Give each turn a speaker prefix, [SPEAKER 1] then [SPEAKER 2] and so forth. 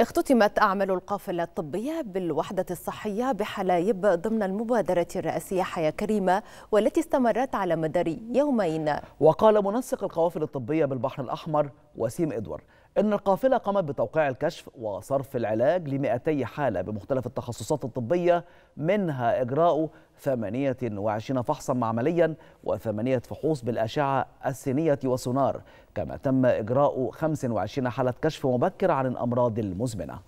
[SPEAKER 1] اختتمت أعمال القافلة الطبية بالوحدة الصحية بحلايب ضمن المبادرة الرئاسية حياة كريمة والتي استمرت على مدار يومين
[SPEAKER 2] وقال منسق القوافل الطبية بالبحر الأحمر وسيم إدوار إن القافلة قامت بتوقيع الكشف وصرف العلاج ل 200 حالة بمختلف التخصصات الطبية منها إجراء 28 فحصا معمليا وثمانية فحوص بالأشعة السينية وسونار كما تم إجراء 25 حالة كشف مبكر عن الأمراض المزمنة